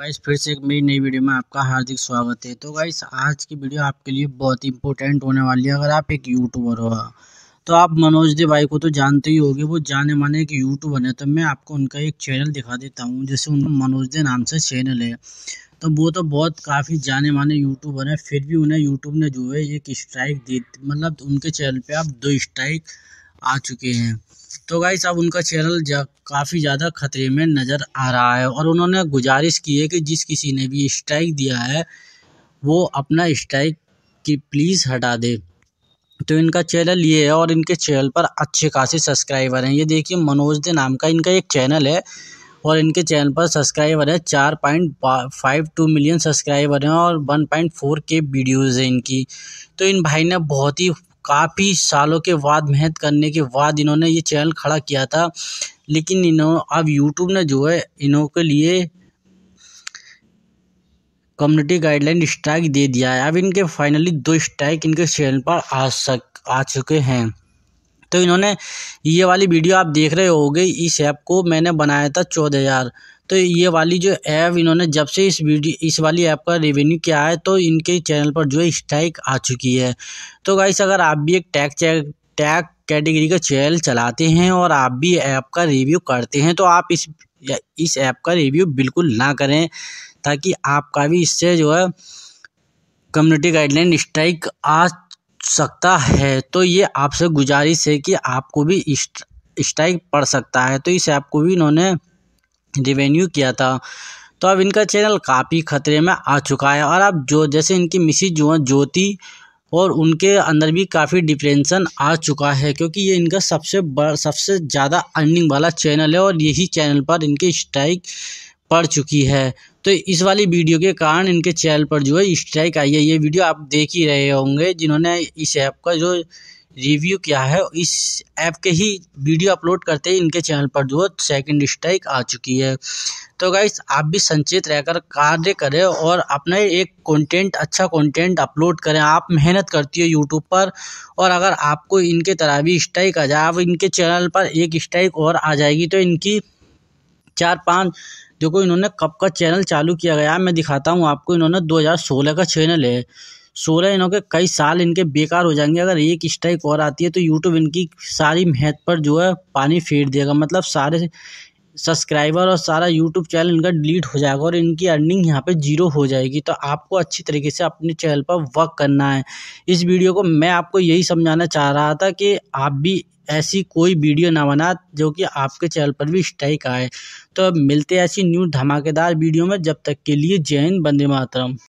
guys फिर से एक मेरी नई वीडियो में आपका हार्दिक स्वागत है तो गाइस आज की वीडियो आपके लिए बहुत इंपॉर्टेंट होने वाली है अगर आप एक यूट्यूबर हो तो आप मनोज दे भाई को तो जानते ही होगे वो जाने माने एक यूट्यूबर है तो मैं आपको उनका एक चैनल दिखा देता हूँ जैसे उनका मनोज दे नाम से चैनल है तो वो तो बहुत काफ़ी जाने माने यूट्यूबर हैं फिर भी उन्हें यूट्यूब ने जो है एक स्ट्राइक दी मतलब उनके चैनल पर आप दो स्ट्राइक आ चुके हैं तो गाइस अब उनका चैनल काफ़ी ज़्यादा खतरे में नज़र आ रहा है और उन्होंने गुजारिश की है कि जिस किसी ने भी स्ट्राइक दिया है वो अपना स्ट्राइक की प्लीज़ हटा दे तो इनका चैनल ये है और इनके चैनल पर अच्छे खासे सब्सक्राइबर हैं ये देखिए मनोज दे नाम का इनका एक चैनल है और इनके चैनल पर सब्सक्राइबर है चार point five two million subscriber हैं और one point four K videos हैं इनकी तो इन भाई ने बहुत ही काफ़ी सालों के बाद मेहनत करने के बाद इन्होंने ये चैनल खड़ा किया था लेकिन इन्हों अब यूट्यूब ने जो है इन्हों के लिए कम्युनिटी गाइडलाइन स्ट्राइक दे दिया है अब इनके फाइनली दो स्ट्राइक इनके चैनल पर आ सक आ चुके हैं तो इन्होंने ये वाली वीडियो आप देख रहे होगे इस ऐप को मैंने बनाया था चौदह हज़ार तो ये वाली जो ऐप इन्होंने जब से इस वीडियो इस वाली ऐप का रेवेन्यू किया है तो इनके चैनल पर जो है स्ट्राइक आ चुकी है तो गाइस अगर आप भी एक टैग चैक टैग कैटेगरी का चैनल चलाते हैं और आप भी ऐप का रिव्यू करते हैं तो आप इस इस ऐप का रिव्यू बिल्कुल ना करें ताकि आपका भी इससे जो है कम्युनिटी गाइडलाइन स्ट्राइक आ सकता है तो ये आपसे गुजारिश है कि आपको भी स्ट्राइक पड़ सकता है तो इस ऐप को भी इन्होंने रिवेन्यू किया था तो अब इनका चैनल काफ़ी खतरे में आ चुका है और अब जो जैसे इनकी मिसी जो ज्योति और उनके अंदर भी काफ़ी डिप्रेंसन आ चुका है क्योंकि ये इनका सबसे बड़ा सबसे ज़्यादा अर्निंग वाला चैनल है और यही चैनल पर इनकी स्ट्राइक पड़ चुकी है तो इस वाली वीडियो के कारण इनके चैनल पर जो है स्ट्राइक आई है ये वीडियो आप देख ही रहे होंगे जिन्होंने इस ऐप का जो रिव्यू किया है इस ऐप के ही वीडियो अपलोड करते ही इनके चैनल पर जो सेकेंड स्ट्राइक आ चुकी है तो गाइस आप भी संचेत रहकर कार्य करें और अपना एक कंटेंट अच्छा कंटेंट अपलोड करें आप मेहनत करती हो यूट्यूब पर और अगर आपको इनके तरह भी स्ट्राइक आ जाए आप इनके चैनल पर एक स्ट्राइक और आ जाएगी तो इनकी चार पाँच देखो इन्होंने कब का चैनल चालू किया गया मैं दिखाता हूँ आपको इन्होंने दो का चैनल है सोलह इनों के कई साल इनके बेकार हो जाएंगे अगर एक स्ट्राइक और आती है तो यूट्यूब इनकी सारी मेहनत पर जो है पानी फेर देगा मतलब सारे सब्सक्राइबर और सारा यूट्यूब चैनल इनका डिलीट हो जाएगा और इनकी अर्निंग यहाँ पे जीरो हो जाएगी तो आपको अच्छी तरीके से अपने चैनल पर वर्क करना है इस वीडियो को मैं आपको यही समझाना चाह रहा था कि आप भी ऐसी कोई वीडियो ना बना जो कि आपके चैनल पर भी स्ट्राइक आए तो मिलते ऐसी न्यू धमाकेदार वीडियो में जब तक के लिए जय हिंद बंदे मातरम